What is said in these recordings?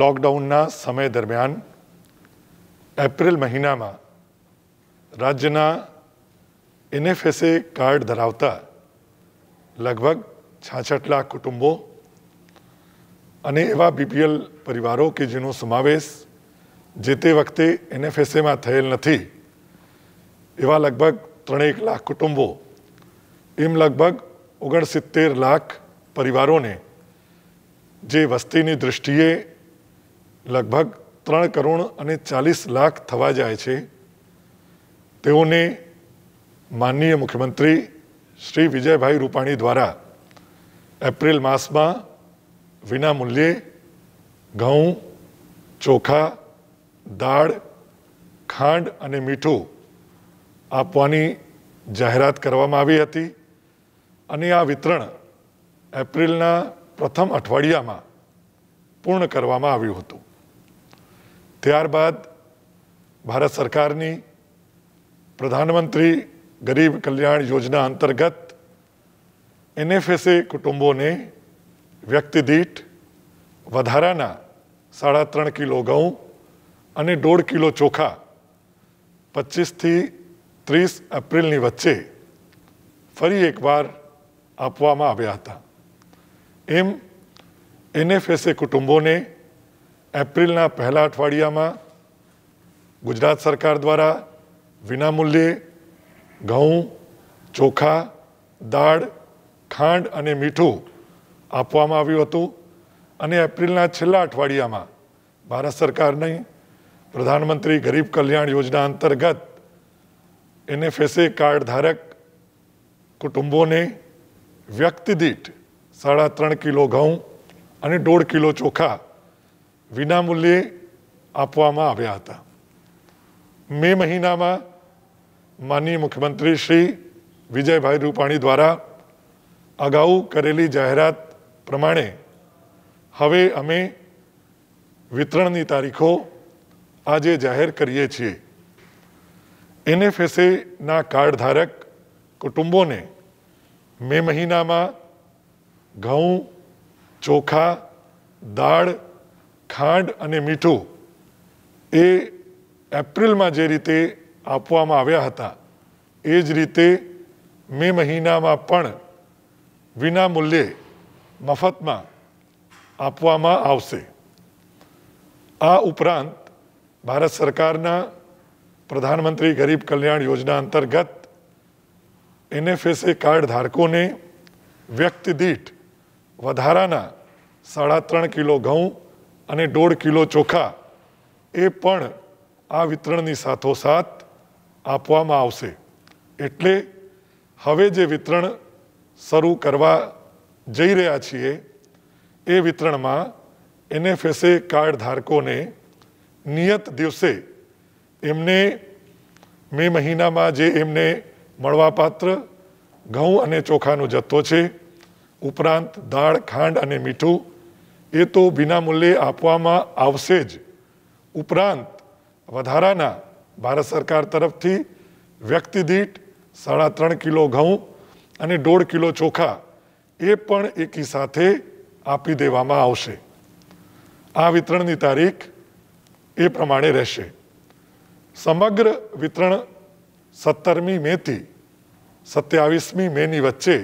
લોકડાઉનના સમય દરમિયાન એપ્રિલ મહિનામાં રાજ્યના એનએફએસએ કાર્ડ ધરાવતા લગભગ છાછઠ લાખ કુટુંબો અને એવા બીપીએલ પરિવારો કે જેનો સમાવેશ જે તે વખતે એનએફએસએમાં થયેલ નથી એવા લગભગ ત્રણેક લાખ કુટુંબો એમ લગભગ ઓગણસિત્તેર લાખ પરિવારોને જે વસ્તીની દૃષ્ટિએ લગભગ ત્રણ કરોડ અને ચાલીસ લાખ થવા જાય છે તેઓને માનનીય મુખ્યમંત્રી શ્રી વિજયભાઈ રૂપાણી દ્વારા એપ્રિલ માસમાં વિના મૂલ્યે ઘઉં ચોખા દાળ ખાંડ અને મીઠું આપવાની જાહેરાત કરવામાં આવી હતી અને આ વિતરણ એપ્રિલના પ્રથમ અઠવાડિયામાં પૂર્ણ કરવામાં આવ્યું હતું ત્યારબાદ ભારત સરકારની પ્રધાનમંત્રી ગરીબ કલ્યાણ યોજના અંતર્ગત એનએફએસએ કુટુંબોને વ્યક્તિ દીઠ વધારાના સાડા ત્રણ કિલો ઘઉં અને દોઢ કિલો ચોખા પચીસથી ત્રીસ એપ્રિલની વચ્ચે ફરી એકવાર આપવામાં આવ્યા હતા એમ એનએફએસએ કુટુંબોને એપ્રિલના પહેલા અઠવાડિયામાં ગુજરાત સરકાર દ્વારા વિનામૂલ્યે ઘઉં ચોખા દાળ ખાંડ અને મીઠું આપવામાં આવ્યું હતું અને એપ્રિલના છેલ્લા અઠવાડિયામાં ભારત સરકારની પ્રધાનમંત્રી ગરીબ કલ્યાણ યોજના અંતર્ગત એને ફેસે કાર્ડ ધારક કુટુંબોને વ્યક્તિ દીઠ સાડા ત્રણ કિલો ઘઉં અને દોઢ કિલો ચોખા વિનામૂલ્યે આપવામાં આવ્યા હતા મે મહિનામાં માનનીય મુખ્યમંત્રી શ્રી વિજયભાઈ રૂપાણી દ્વારા અગાઉ કરેલી જાહેરાત પ્રમાણે હવે અમે વિતરણની તારીખો આજે જાહેર કરીએ છીએ એનએફએસએના કાર્ડ ધારક કુટુંબોને મે મહિનામાં ઘઉં ચોખા દાળ कार्ड અને મીઠું એ એપ્રિલ માં જે રીતે આપવામાં આવ્યા હતા એ જ રીતે મે મહિનામાં પણ વિનામૂલ્યે મફતમાં આપવામાં આવશે આ ઉપરાંત ભારત સરકારના प्रधानमंत्री ગરીબ કલ્યાણ યોજના અંતર્ગત એનએફએસએ કાર્ડ ધારકોને વ્યક્તિ દીઠ વધારાના 3.5 કિલો ઘઉં અને દોઢ કિલો ચોખા એ પણ આ વિતરણની સાથોસાથ આપવામાં આવશે એટલે હવે જે વિતરણ શરૂ કરવા જઈ રહ્યા છીએ એ વિતરણમાં એનએફએસએ કાર્ડ ધારકોને નિયત દિવસે એમને મે મહિનામાં જે એમને મળવાપાત્ર ઘઉં અને ચોખાનો જથ્થો છે ઉપરાંત દાળ ખાંડ અને મીઠું એ તો વિનામૂલ્યે આપવામાં આવશે જ ઉપરાંત વધારાના ભારત સરકાર તરફથી વ્યક્તિ દીઠ સાડા ત્રણ કિલો ઘઉં અને દોઢ કિલો ચોખા એ પણ એકી સાથે આપી દેવામાં આવશે આ વિતરણની તારીખ એ પ્રમાણે રહેશે સમગ્ર વિતરણ સત્તરમી મેથી સત્યાવીસમી મેની વચ્ચે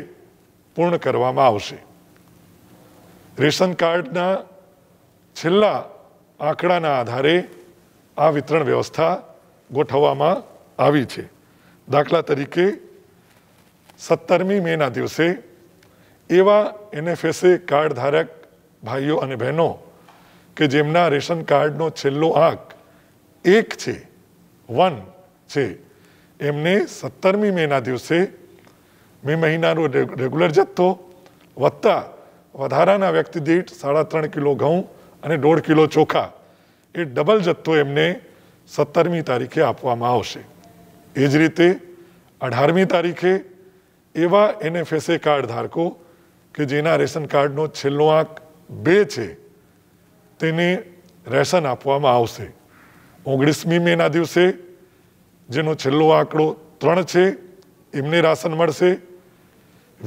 પૂર્ણ કરવામાં આવશે રેશન કાર્ડના છેલ્લા આંકડાના આધારે આ વિતરણ વ્યવસ્થા ગોઠવવામાં આવી છે દાખલા તરીકે સત્તરમી મેના દિવસે એવા એનએફએસએ કાર્ડ ધારક ભાઈઓ અને બહેનો કે જેમના રેશન કાર્ડનો છેલ્લો આંક એક છે વન છે એમને સત્તરમી મેના દિવસે મે મહિનાનો રેગ્યુલર જથ્થો વત્તા વધારાના વ્યક્તિ દીઠ સાડા ત્રણ કિલો ઘઉં અને દોઢ કિલો ચોખા એ ડબલ જથ્થો એમને સત્તરમી તારીખે આપવામાં આવશે એ જ રીતે અઢારમી તારીખે એવા એનએફએસએ કાર્ડ ધારકો કે જેના રેશન કાર્ડનો છેલ્લો આંક બે છે તેને રેશન આપવામાં આવશે ઓગણીસમી મેના દિવસે જેનો છેલ્લો આંકડો ત્રણ છે એમને રાશન મળશે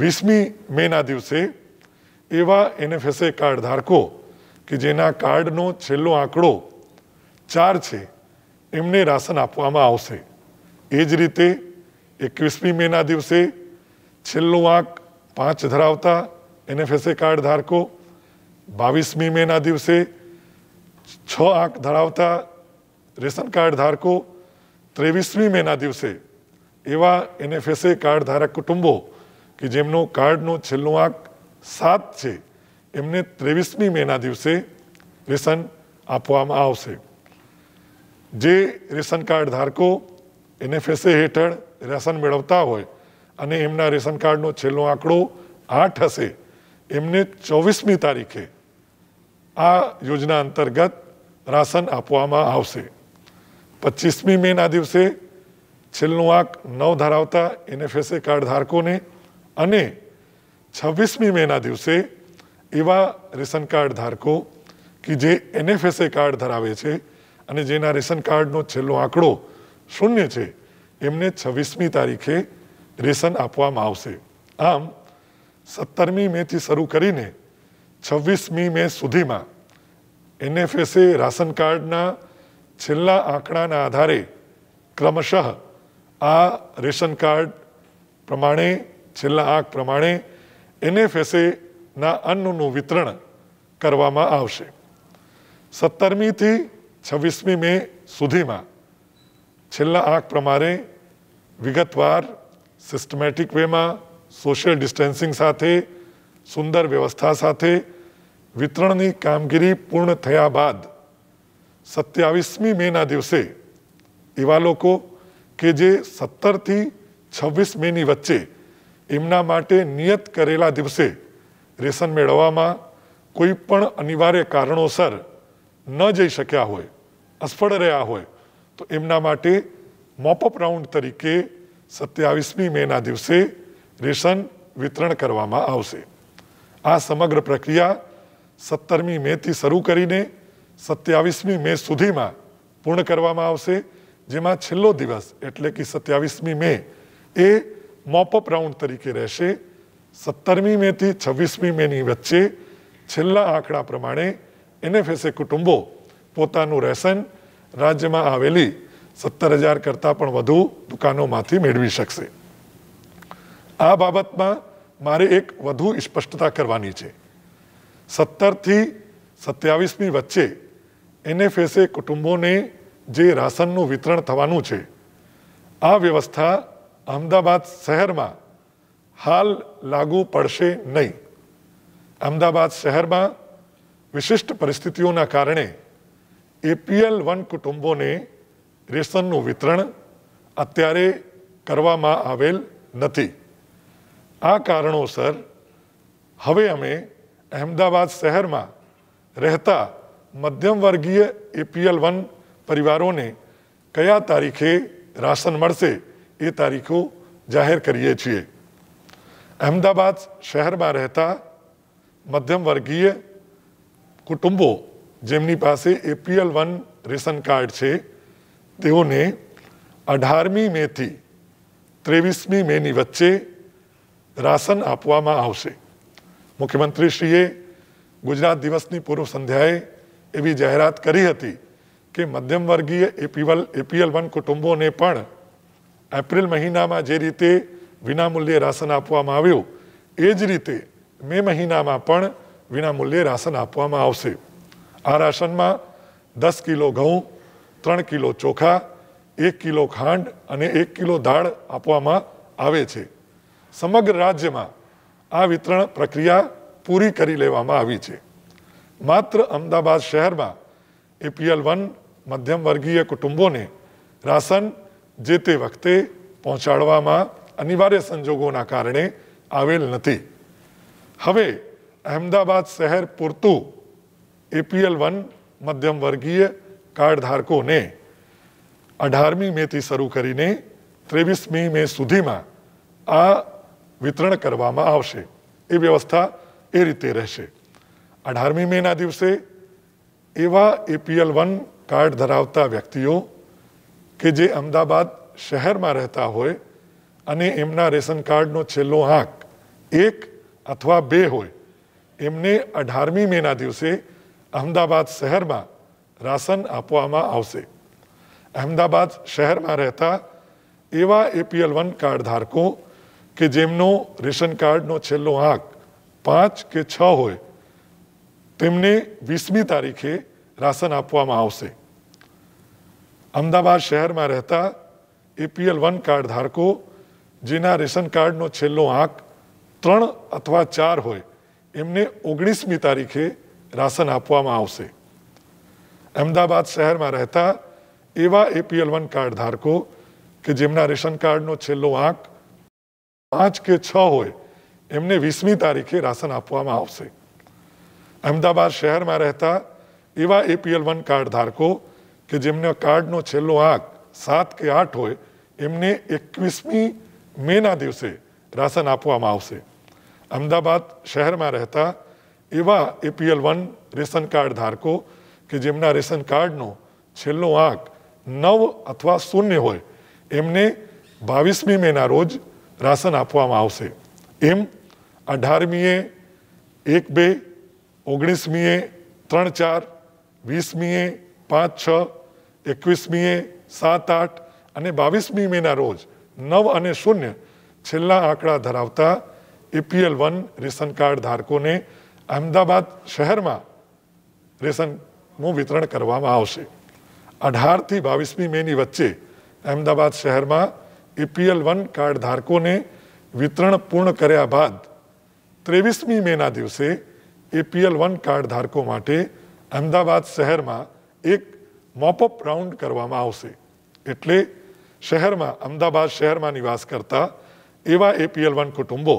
વીસમી મેના દિવસે એવા એનએફએસએ કાર્ડ ધારકો કે જેના કાર્ડનો છેલ્લો આંકડો ચાર છે એમને રાશન આપવામાં આવશે એ જ રીતે એકવીસમી મેના દિવસે છેલ્લો આંક પાંચ ધરાવતા એનએફએસએ કાર્ડ ધારકો બાવીસમી મેના દિવસે છ આંક ધરાવતા રેશન કાર્ડ ધારકો ત્રેવીસમી મેના દિવસે એવા એનએફએસએ કાર્ડ ધારક કુટુંબો કે જેમનો કાર્ડનો છેલ્લો આંક સાત છે એમને ત્રેવીસમી મેના દિવસે રેશન આપવામાં આવશે જે રેશન કાર્ડ ધારકો એને હેઠળ રેશન મેળવતા હોય અને એમના રેશન કાર્ડનો છેલ્લો આંકડો આઠ હશે એમને ચોવીસમી તારીખે આ યોજના અંતર્ગત રાશન આપવામાં આવશે પચીસમી મેના દિવસે છેલ્લો આંક નવ ધરાવતા એનએફએસએ કાર્ડ ધારકોને અને છવ્વીસમી મેના દિવસે એવા રેશન કાર્ડ ધારકો કે જે એનએફએસએ કાર્ડ ધરાવે છે અને જેના રેશન કાર્ડનો છેલ્લો આંકડો શૂન્ય છે એમને છવ્વીસમી તારીખે રેશન આપવામાં આવશે આમ સત્તરમી મેથી શરૂ કરીને છવ્વીસમી મે સુધીમાં એનએફએસએ રાશન કાર્ડના છેલ્લા આંકડાના આધારે ક્રમશઃ આ રેશન કાર્ડ પ્રમાણે છેલ્લા આંક પ્રમાણે એનએફએસએના અન્નનું વિતરણ કરવામાં આવશે સત્તરમીથી છવ્વીસમી મે સુધીમાં છેલ્લા આંક પ્રમાણે વિગતવાર સિસ્ટમેટિક વેમાં સોશિયલ ડિસ્ટન્સિંગ સાથે સુંદર વ્યવસ્થા સાથે વિતરણની કામગીરી પૂર્ણ થયા બાદ સત્યાવીસમી મેના દિવસે એવા લોકો કે જે સત્તરથી છવ્વીસ મેની વચ્ચે એમના માટે નિયત કરેલા દિવસે રેશન મેળવવામાં કોઈ પણ અનિવાર્ય કારણોસર ન જઈ શક્યા હોય અસફળ રહ્યા હોય તો એમના માટે મોપઅપ રાઉન્ડ તરીકે સત્યાવીસમી મેના દિવસે રેશન વિતરણ કરવામાં આવશે આ સમગ્ર પ્રક્રિયા સત્તરમી મેથી શરૂ કરીને સત્યાવીસમી મે સુધીમાં પૂર્ણ કરવામાં આવશે જેમાં છેલ્લો દિવસ એટલે કે સત્યાવીસમી મે એ મોપઅપ રાઉન્ડ તરીકે રહેશે સત્તરમી મેથી છવ્વીસમી મેની વચ્ચે છેલ્લા આંકડા પ્રમાણે એનએફએસએ કુટુંબો પોતાનું રેશન રાજ્યમાં આવેલી સત્તર હજાર કરતાં પણ વધુ દુકાનોમાંથી મેળવી શકશે આ બાબતમાં મારે એક વધુ સ્પષ્ટતા કરવાની છે સત્તરથી સત્યાવીસમી વચ્ચે એનએફએસએ કુટુંબોને જે રાશનનું વિતરણ થવાનું છે આ વ્યવસ્થા અમદાવાદ શહેરમાં હાલ લાગુ પડશે નહીં અમદાવાદ શહેરમાં વિશિષ્ટ પરિસ્થિતિઓના કારણે એપીએલ વન કુટુંબોને રેશનનું વિતરણ અત્યારે કરવામાં આવેલ નથી આ કારણોસર હવે અમે અહેમદાબાદ શહેરમાં રહેતા મધ્યમવર્ગીય એપીએલ વન પરિવારોને કયા તારીખે રાશન મળશે એ તારીખો જાહેર કરીએ છીએ અહેમદાબાદ શહેરમાં રહેતા મધ્યમ વર્ગીય કુટુંબો જેમની પાસે એપીએલ વન રેશન કાર્ડ છે તેઓને અઢારમી મેથી ત્રેવીસમી મેની વચ્ચે રાશન આપવામાં આવશે મુખ્યમંત્રીશ્રીએ ગુજરાત દિવસની પૂર્વ સંધ્યાએ એવી જાહેરાત કરી હતી કે મધ્યમ વર્ગીય એપીવલ એપીએલ વન કુટુંબોને પણ એપ્રિલ મહિનામાં જે રીતે વિનામૂલ્યે રાશન આપવામાં આવ્યું એ જ રીતે મે મહિનામાં પણ વિનામૂલ્યે રાશન આપવામાં આવશે આ રાશનમાં દસ કિલો ઘઉં ત્રણ કિલો ચોખા એક કિલો ખાંડ અને એક કિલો દાળ આપવામાં આવે છે સમગ્ર રાજ્યમાં આ વિતરણ પ્રક્રિયા પૂરી કરી લેવામાં આવી છે માત્ર અમદાવાદ શહેરમાં એપીએલ વન મધ્યમ વર્ગીય કુટુંબોને રાશન જે તે વખતે પહોંચાડવામાં અનિવાર્ય સંજોગોના કારણે આવેલ નથી હવે અહેમદાબાદ શહેર પૂરતું એપીએલ વન મધ્યમ વર્ગીય કાર્ડધારકોને અઢારમી મેથી શરૂ કરીને ત્રેવીસમી મે સુધીમાં આ વિતરણ કરવામાં આવશે એ વ્યવસ્થા એ રીતે રહેશે અઢારમી મેના દિવસે એવા એપીએલ વન કાર્ડ ધરાવતા વ્યક્તિઓ કે જે અમદાવાદ શહેર માં રહેતા હોય અને એમના રેશન કાર્ડ નો છેલ્લો આંક 1 अथवा 2 હોય એમને 18મી મે ના દિવસે અમદાવાદ શહેર માં राशन આપવા માં આવશે અમદાવાદ શહેર માં રહેતા એવા EPL 1 કાર્ડ ધારકો કે જેમનો રેશન કાર્ડ નો છેલ્લો આંક 5 કે 6 હોય તેમને 20મી તારીખે राशन આપવામાં આવશે અમદાવાદ શહેરમાં રહેતા એપીએલ વન કાર્ડ ધારકો જેના રેશન કાર્ડનો છેલ્લો આંક ત્રણ અથવા ચાર હોય એમને ઓગણીસમી તારીખે રાશન આપવામાં આવશે અમદાવાદ શહેરમાં રહેતા એવા એપીએલ વન કાર્ડ ધારકો કે જેમના રેશન કાર્ડનો છેલ્લો આંક પાંચ કે છ હોય એમને વીસમી તારીખે રાશન આપવામાં આવશે અમદાવાદ શહેરમાં રહેતા એવા એપીએલ વન કાર્ડ ધારકો કે જેમના કાર્ડનો છેલ્લો આંક સાત કે આઠ હોય એમને એકવીસમી મેના દિવસે રાશન આપવામાં આવશે અમદાવાદ શહેરમાં રહેતા એવા એપીએલ વન રેશન કાર્ડ ધારકો કે જેમના રેશન કાર્ડનો છેલ્લો આંક નવ અથવા શૂન્ય હોય એમને બાવીસમી મેના રોજ રાશન આપવામાં આવશે એમ અઢારમીએ એક બે ઓગણીસમીએ ત્રણ ચાર વીસમીએ પાંચ છ એકવીસમીએ સાત આઠ અને બાવીસમી મેના રોજ નવ અને શૂન્ય છેલ્લા આંકડા ધરાવતા એપીએલ વન રેશન કાર્ડ ધારકોને અમદાવાદ શહેરમાં રેશનનું વિતરણ કરવામાં આવશે અઢારથી બાવીસમી મેની વચ્ચે અમદાવાદ શહેરમાં એપીએલ વન કાર્ડ ધારકોને વિતરણ પૂર્ણ કર્યા બાદ ત્રેવીસમી મેના દિવસે એપીએલ વન કાર્ડ ધારકો માટે અમદાવાદ શહેરમાં એક મોપઅપ રાઉન્ડ કરવામાં આવશે એટલે શહેરમાં અમદાવાદ શહેરમાં નિવાસ કરતા એવા એપીએલ વન કુટુંબો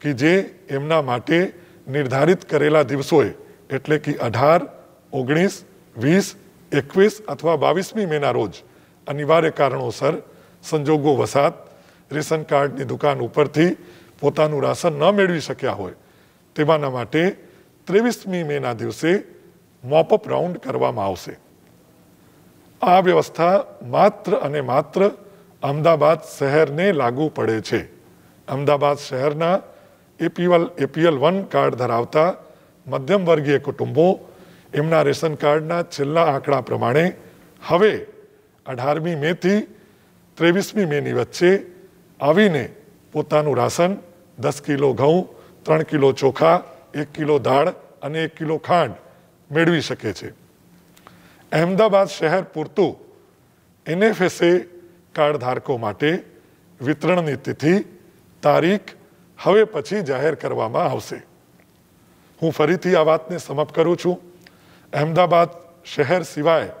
કે જે એમના માટે નિર્ધારિત કરેલા દિવસોએ એટલે કે અઢાર ઓગણીસ વીસ એકવીસ અથવા બાવીસમી મેના રોજ અનિવાર્ય કારણોસર સંજોગો વસાત રેશન કાર્ડની દુકાન ઉપરથી પોતાનું રાશન ન મેળવી શક્યા હોય તેવાના માટે ત્રેવીસમી મેના દિવસે મોપઅપ રાઉન્ડ કરવામાં આવશે આ વ્યવસ્થા માત્ર અને માત્ર અમદાવાદ શહેરને લાગુ પડે છે અમદાવાદ શહેરના એપીએલ એપીએલ વન કાર્ડ ધરાવતા મધ્યમ વર્ગીય કુટુંબો એમના રેશન કાર્ડના છેલ્લા આંકડા પ્રમાણે હવે અઢારમી મેથી ત્રેવીસમી મેની વચ્ચે આવીને પોતાનું રાશન દસ કિલો ઘઉં ત્રણ કિલો ચોખા એક કિલો દાળ અને એક કિલો ખાંડ મેળવી શકે છે અહેમદાબાદ શહેર પૂરતું એનએફએસએ ધારકો માટે વિતરણની તિથિ તારીખ હવે પછી જાહેર કરવામાં આવશે હું ફરીથી આ વાતને સમાપ્ત કરું છું અહેમદાબાદ શહેર સિવાય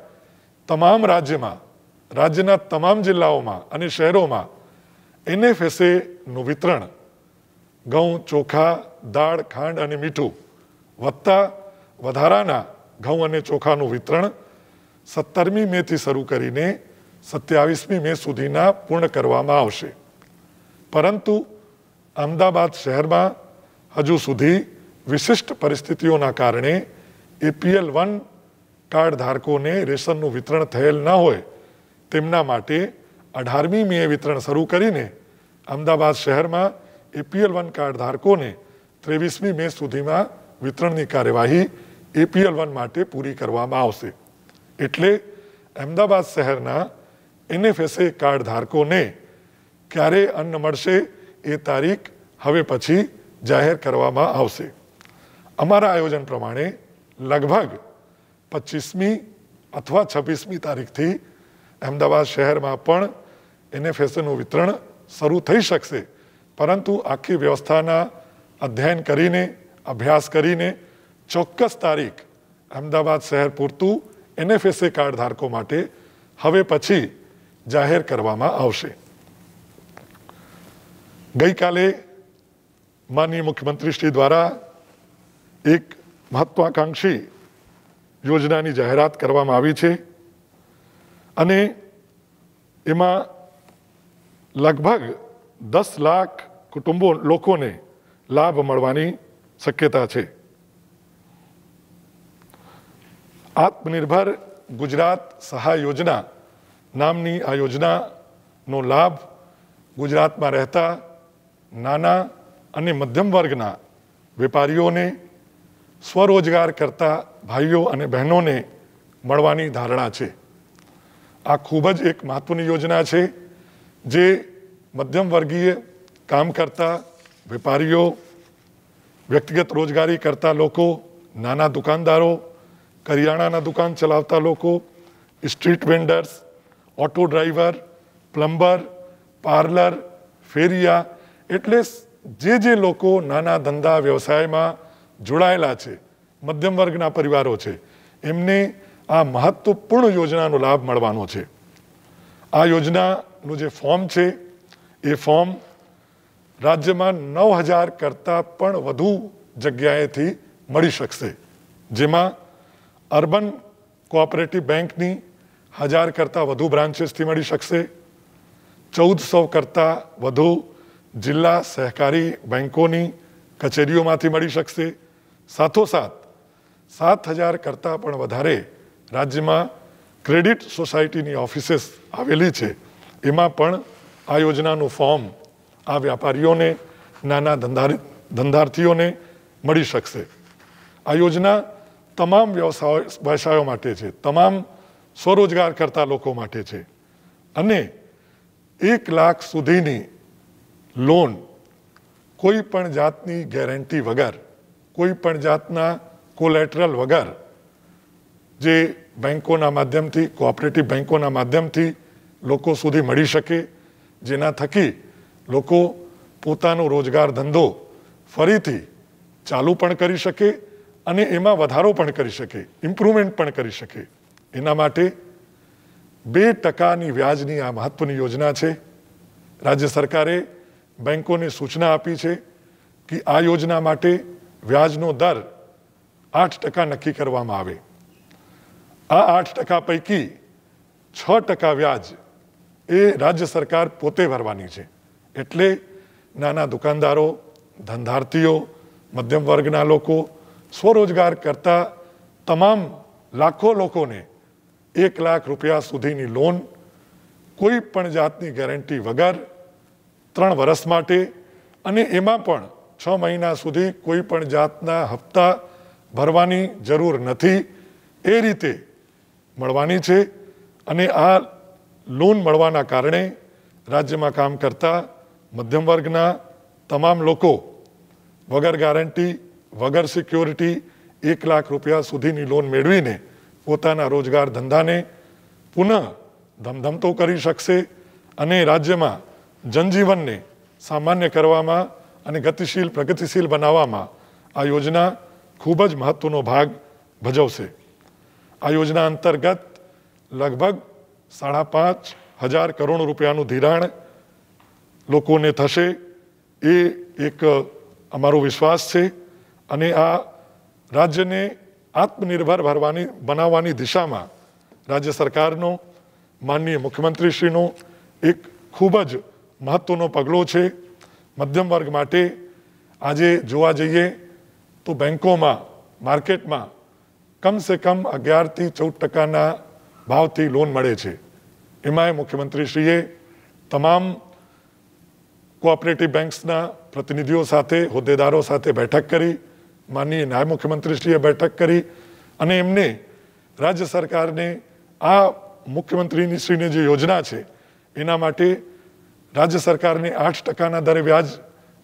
તમામ રાજ્યમાં રાજ્યના તમામ જિલ્લાઓમાં અને શહેરોમાં એનએફએસએનું વિતરણ ઘઉં ચોખા દાળ ખાંડ અને મીઠું વત્તા વધારાના ઘઉં અને ચોખાનું વિતરણ સત્તરમી મેથી શરૂ કરીને સત્યાવીસમી મે સુધીના પૂર્ણ કરવામાં આવશે પરંતુ અમદાવાદ શહેરમાં હજુ સુધી વિશિષ્ટ પરિસ્થિતિઓના કારણે એપીએલ વન કાર્ડ ધારકોને રેશનનું વિતરણ થયેલ ન હોય તેમના માટે અઢારમી મે વિતરણ શરૂ કરીને અમદાવાદ શહેરમાં એપીએલ વન કાર્ડ ધારકોને ત્રેવીસમી મે સુધીમાં વિતરણની કાર્યવાહી એપીએલ વન માટે પૂરી કરવામાં આવશે એટલે અમદાવાદ શહેરના એનએફએસએ કાર્ડ ધારકોને ક્યારે અન્ન મડસે એ તારીખ હવે પછી જાહેર કરવામાં આવશે અમારા આયોજન પ્રમાણે લગભગ 25મી અથવા 26મી તારીખથી અમદાવાદ શહેરમાં પણ એનએફએસનો વિતરણ શરૂ થઈ શકે પરંતુ આખી વ્યવસ્થાના અધ્યયન કરીને અભ્યાસ કરીને ચોક્કસ તારીખ અમદાવાદ શહેર પુરતું એનએફએસએ કાર્ડ ધારકો માટે હવે પછી જાહેર કરવામાં આવશે ગઈકાલે માનનીય મુખ્યમંત્રીશ્રી દ્વારા એક મહત્વાકાંક્ષી યોજનાની જાહેરાત કરવામાં આવી છે અને એમાં લગભગ દસ લાખ કુટુંબો લોકોને લાભ મળવાની શક્યતા છે આત્મનિર્ભર ગુજરાત સહાય યોજના નામની આ યોજનાનો લાભ ગુજરાતમાં રહેતા નાના અને મધ્યમ વર્ગના વેપારીઓને સ્વરોજગાર કરતા ભાઈઓ અને બહેનોને મળવાની ધારણા છે આ ખૂબ જ એક મહત્ત્વની યોજના છે જે મધ્યમ વર્ગીય કામ કરતા વેપારીઓ વ્યક્તિગત રોજગારી કરતા લોકો નાના દુકાનદારો કરિયાણાના દુકાન ચલાવતા લોકો street vendors auto driver plumber parlour ફેરિયા એટલે જે જે લોકો નાના ધંધા વ્યવસાયમાં જોડાયેલા છે મધ્યમ વર્ગના પરિવારો છે એમને આ મહત્વપૂર્ણ યોજનાનો લાભ મળવાનો છે આ યોજનાનું જે ફોર્મ છે એ ફોર્મ રાજ્યમાં નવ હજાર કરતાં પણ વધુ જગ્યાએથી મળી શકશે જેમાં અર્બન કોઓપરેટિવ બેંકની હજાર કરતાં વધુ બ્રાન્ચીસથી મળી શકશે ચૌદસો કરતાં વધુ જિલ્લા સહકારી બેંકોની કચેરીઓમાંથી મળી શકશે સાથોસાથ સાત હજાર કરતાં પણ વધારે રાજ્યમાં ક્રેડિટ સોસાયટીની ઓફિસીસ આવેલી છે એમાં પણ આ યોજનાનું ફોર્મ આ વ્યાપારીઓને નાના ધંધા ધંધાર્થીઓને મળી શકશે આ યોજના તમામ વ્યવસાયો વ્યવસાયો માટે છે તમામ સ્વરોજગાર કરતા લોકો માટે છે અને એક લાખ સુધીની લોન કોઈ પણ જાતની ગેરંટી વગર કોઈ પણ જાતના કોલેટરલ વગર જે બેન્કોના માધ્યમથી કોઓપરેટિવ બેન્કોના માધ્યમથી લોકો સુધી મળી શકે જેના થકી લોકો પોતાનો રોજગાર ધંધો ફરીથી ચાલુ પણ કરી શકે અને એમાં વધારો પણ કરી શકે ઇમ્પ્રુવમેન્ટ પણ કરી શકે એના માટે બે ટકાની વ્યાજની આ મહત્વની યોજના છે રાજ્ય સરકારે બેન્કોને સૂચના આપી છે કે આ યોજના માટે વ્યાજનો દર આઠ ટકા નક્કી કરવામાં આવે આ આઠ ટકા પૈકી છ ટકા વ્યાજ એ રાજ્ય સરકાર પોતે ભરવાની છે એટલે નાના દુકાનદારો ધંધાર્થીઓ મધ્યમ વર્ગના લોકો સ્વરોજગાર કરતા તમામ લાખો લોકોને એક લાખ રૂપિયા સુધીની લોન કોઈ પણ જાતની ગેરંટી વગર ત્રણ વર્ષ માટે અને એમાં પણ છ મહિના સુધી કોઈ પણ જાતના હપ્તા ભરવાની જરૂર નથી એ રીતે મળવાની છે અને આ લોન મળવાના કારણે રાજ્યમાં કામ કરતા મધ્યમ વર્ગના તમામ લોકો વગર ગેરંટી વગર સિક્યોરિટી એક લાખ રૂપિયા સુધીની લોન મેળવીને પોતાના રોજગાર ધંધાને પુનઃ ધમધમતો કરી શકશે અને રાજ્યમાં જનજીવનને સામાન્ય કરવામાં અને ગતિશીલ પ્રગતિશીલ બનાવવામાં આ યોજના ખૂબ જ મહત્ત્વનો ભાગ ભજવશે આ યોજના અંતર્ગત લગભગ સાડા પાંચ હજાર કરોડ રૂપિયાનું ધિરાણ લોકોને થશે એ એક અમારો વિશ્વાસ છે અને આ રાજ્યને આત્મનિર્ભર ભરવાની બનાવવાની દિશામાં રાજ્ય સરકારનો માનનીય મુખ્યમંત્રીશ્રીનો એક ખૂબ જ મહત્ત્વનો પગલો છે મધ્યમ વર્ગ માટે આજે જોવા જઈએ તો બેન્કોમાં માર્કેટમાં કમસે કમ અગિયારથી ચૌદ ટકાના ભાવથી લોન મળે છે એમાંય મુખ્યમંત્રીશ્રીએ તમામ કોઓપરેટિવ બેન્ક્સના પ્રતિનિધિઓ સાથે હોદ્દેદારો સાથે બેઠક કરી માનીય નાયબ મુખ્યમંત્રીશ્રીએ બેઠક કરી અને એમને રાજ્ય સરકારને આ મુખ્યમંત્રીશ્રીને જે યોજના છે એના માટે રાજ્ય સરકારને આઠ ટકાના દરે વ્યાજ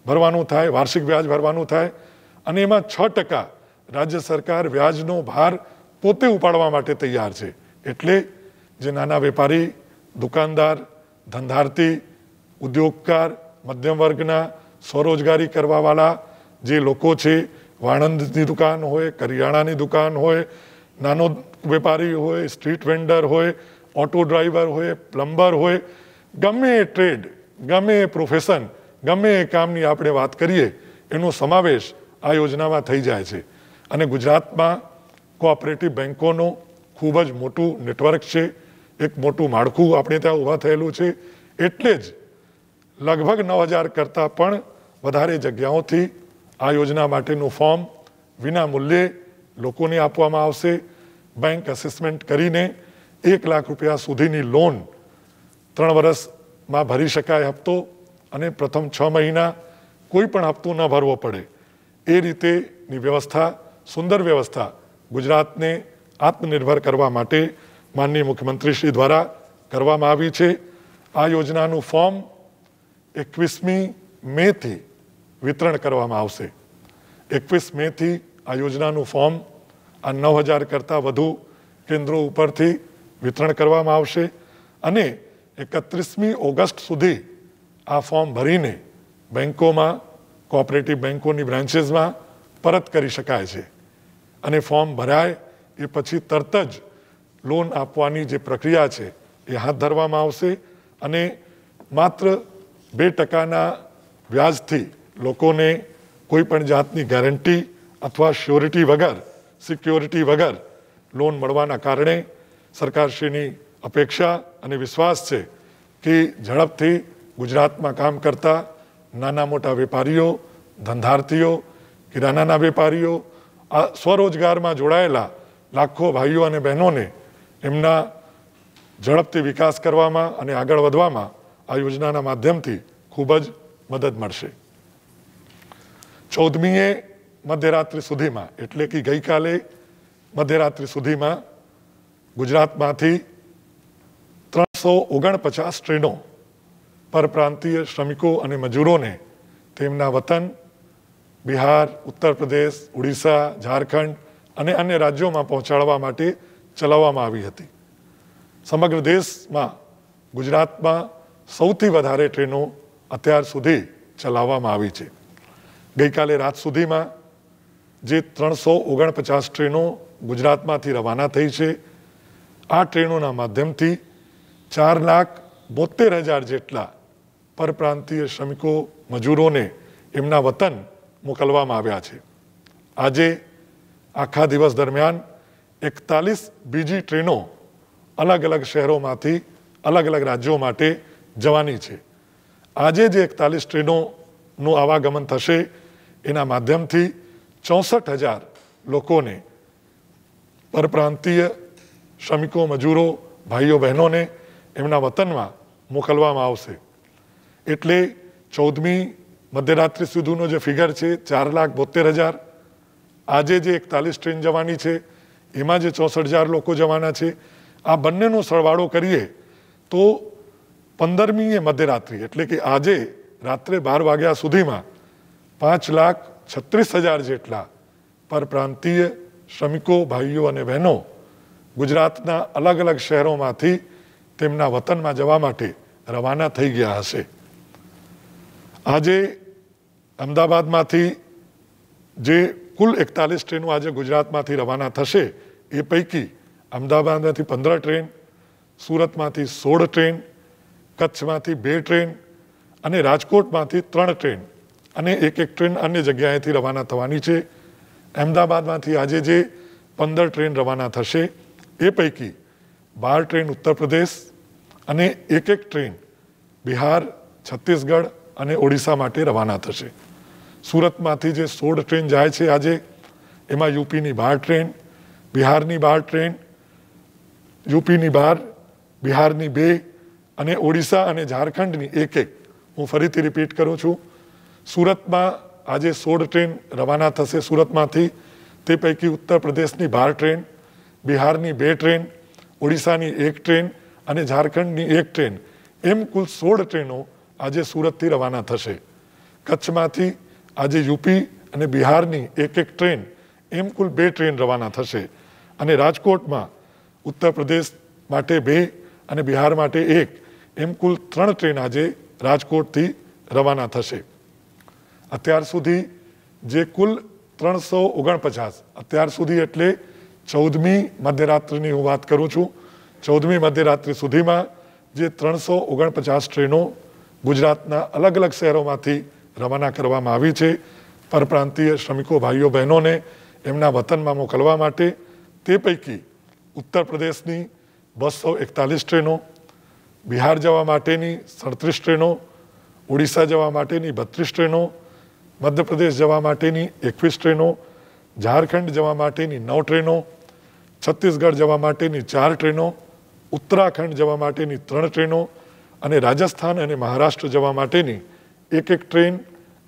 ભરવાનું થાય વાર્ષિક વ્યાજ ભરવાનું થાય અને એમાં છ ટકા રાજ્ય સરકાર વ્યાજનો ભાર પોતે ઉપાડવા માટે તૈયાર છે એટલે જે નાના વેપારી દુકાનદાર ધંધાર્થી ઉદ્યોગકાર મધ્યમ વર્ગના સ્વરોજગારી કરવાવાળા જે લોકો છે વાણંદની દુકાન હોય કરિયાણાની દુકાન હોય નાનો વેપારી હોય સ્ટ્રીટ વેન્ડર હોય ઓટો ડ્રાઈવર હોય પ્લમ્બર હોય ગમે એ ટ્રેડ ગમે એ પ્રોફેશન ગમે એ કામની આપણે વાત કરીએ એનો સમાવેશ આ યોજનામાં થઈ જાય છે અને ગુજરાતમાં કોઓપરેટિવ બેન્કોનું ખૂબ જ મોટું નેટવર્ક છે એક મોટું માળખું આપણે ત્યાં ઊભા થયેલું છે એટલે જ લગભગ નવ હજાર કરતાં પણ વધારે જગ્યાઓથી આ યોજના માટેનું ફોર્મ વિના મૂલ્યે લોકોને આપવામાં આવશે બેંક એસેસમેન્ટ કરીને એક લાખ રૂપિયા સુધીની લોન ત્રણ વર્ષમાં ભરી શકાય હપ્તો અને પ્રથમ છ મહિના કોઈ પણ હપ્તો ન ભરવો પડે એ રીતેની વ્યવસ્થા સુંદર વ્યવસ્થા ગુજરાતને આત્મનિર્ભર કરવા માટે માનનીય મુખ્યમંત્રીશ્રી દ્વારા કરવામાં આવી છે આ યોજનાનું ફોર્મ એકવીસમી મેથી વિતરણ કરવામાં આવશે એકવીસ મેથી આ યોજનાનું ફોર્મ આ નવ હજાર કરતાં વધુ કેન્દ્રો ઉપરથી વિતરણ કરવામાં આવશે અને એકત્રીસમી ઓગસ્ટ સુધી આ ફોર્મ ભરીને બેન્કોમાં કોઓપરેટિવ બેન્કોની બ્રાન્ચીસમાં પરત કરી શકાય છે અને ફોર્મ ભરાય એ પછી તરત જ લોન આપવાની જે પ્રક્રિયા છે એ હાથ ધરવામાં આવશે અને માત્ર બે ટકાના વ્યાજથી લોકોને કોઈ પણ જાતની ગેરંટી અથવા શ્યોરિટી વગર સિક્યોરિટી વગર લોન મળવાના કારણે સરકારશ્રીની અપેક્ષા અને વિશ્વાસ છે કે ઝડપથી ગુજરાતમાં કામ કરતા નાના મોટા વેપારીઓ ધંધાર્થીઓ કિરાનાના વેપારીઓ આ સ્વરોજગારમાં જોડાયેલા લાખો ભાઈઓ અને બહેનોને એમના ઝડપથી વિકાસ કરવામાં અને આગળ વધવામાં આ યોજનાના માધ્યમથી ખૂબ જ મદદ મળશે ચૌદમીએ મધ્યરાત્રિ સુધીમાં એટલે કે ગઈકાલે મધ્યરાત્રિ સુધીમાં ગુજરાતમાંથી ત્રણસો ઓગણપચાસ ટ્રેનો પરપ્રાંતીય શ્રમિકો અને મજૂરોને તેમના વતન બિહાર ઉત્તર પ્રદેશ ઓડિશા ઝારખંડ અને અન્ય રાજ્યોમાં પહોંચાડવા માટે ચલાવવામાં આવી હતી સમગ્ર દેશમાં ગુજરાતમાં સૌથી વધારે ટ્રેનો અત્યાર સુધી ચલાવવામાં આવી છે ગઈકાલે રાત સુધીમાં જે ત્રણસો ઓગણપચાસ ટ્રેનો ગુજરાતમાંથી રવાના થઈ છે આ ટ્રેનોના માધ્યમથી ચાર લાખ બોતેર હજાર જેટલા પરપ્રાંતીય શ્રમિકો મજૂરોને એમના વતન મોકલવામાં આવ્યા છે આજે આખા દિવસ દરમિયાન એકતાલીસ બીજી ટ્રેનો અલગ અલગ શહેરોમાંથી અલગ અલગ રાજ્યો માટે જવાની છે આજે જે એકતાલીસ ટ્રેનોનું આવાગમન થશે એના માધ્યમથી ચોસઠ હજાર લોકોને પરપ્રાંતિય શ્રમિકો મજૂરો ભાઈઓ બહેનોને એમના વતનમાં મોકલવામાં આવશે એટલે ચૌદમી મધ્યરાત્રિ સુધીનો જે ફિગર છે ચાર લાખ બોતેર હજાર આજે જે એકતાલીસ ટ્રેન જવાની છે એમાં જે ચોસઠ હજાર લોકો જવાના છે આ બંનેનો સરવાળો કરીએ તો પંદરમી મધ્યરાત્રિ એટલે કે આજે રાત્રે બાર વાગ્યા સુધીમાં 5 लाख 36000 જેટલા પરપ્રાંતિય শ্রমিকો ભાઈઓ અને બહેનો ગુજરાતના અલગ અલગ શહેરોમાંથી તેમના વતનમાં જવા માટે रवाना થઈ ગયા છે આજે અમદાવાદમાંથી જે કુલ 41 ટ્રેનો આજે ગુજરાતમાંથી रवाना થશે એ પૈકી અમદાવાદમાંથી 15 ટ્રેન સુરતમાંથી 16 ટ્રેન કચ્છમાંથી બે ટ્રેન અને રાજકોટમાંથી 3 ટ્રેન અને એક એક ટ્રેન અન્ય જગ્યાએથી રવાના થવાની છે અમદાવાદમાંથી આજે જે પંદર ટ્રેન રવાના થશે એ પૈકી બાર ટ્રેન ઉત્તર પ્રદેશ અને એક એક ટ્રેન બિહાર છત્તીસગઢ અને ઓડિશા માટે રવાના થશે સુરતમાંથી જે સોળ ટ્રેન જાય છે આજે એમાં યુપીની બાર ટ્રેન બિહારની બાર ટ્રેન યુપીની બાર બિહારની બે અને ઓડિશા અને ઝારખંડની એક એક હું ફરીથી રિપીટ કરું છું સુરતમાં આજે સોળ ટ્રેન રવાના થશે સુરતમાંથી તે પૈકી ઉત્તર પ્રદેશની બાર ટ્રેન બિહારની બે ટ્રેન ઓડિશાની એક ટ્રેન અને ઝારખંડની એક ટ્રેન એમ કુલ સોળ ટ્રેનો આજે સુરતથી રવાના થશે કચ્છમાંથી આજે યુપી અને બિહારની એક એક ટ્રેન એમ કુલ બે ટ્રેન રવાના થશે અને રાજકોટમાં ઉત્તર પ્રદેશ માટે બે અને બિહાર માટે એક એમ કુલ ત્રણ ટ્રેન આજે રાજકોટથી રવાના થશે અત્યાર સુધી જે કુલ ત્રણસો ઓગણપચાસ અત્યાર સુધી એટલે ચૌદમી મધ્યરાત્રિની હું વાત કરું છું ચૌદમી મધ્યરાત્રિ સુધીમાં જે ત્રણસો ઓગણપચાસ ટ્રેનો ગુજરાતના અલગ અલગ શહેરોમાંથી રવાના કરવામાં આવી છે પરપ્રાંતીય શ્રમિકો ભાઈઓ બહેનોને એમના વતનમાં મોકલવા માટે તે પૈકી ઉત્તર પ્રદેશની બસો એકતાલીસ ટ્રેનો બિહાર જવા માટેની સડત્રીસ ટ્રેનો ઓડિશા જવા માટેની બત્રીસ ટ્રેનો મધ્યપ્રદેશ જવા માટેની એકવીસ ટ્રેનો ઝારખંડ જવા માટેની નવ ટ્રેનો છત્તીસગઢ જવા માટેની ચાર ટ્રેનો ઉત્તરાખંડ જવા માટેની ત્રણ ટ્રેનો અને રાજસ્થાન અને મહારાષ્ટ્ર જવા માટેની એક એક ટ્રેન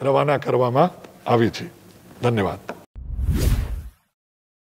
રવાના કરવામાં આવી છે ધન્યવાદ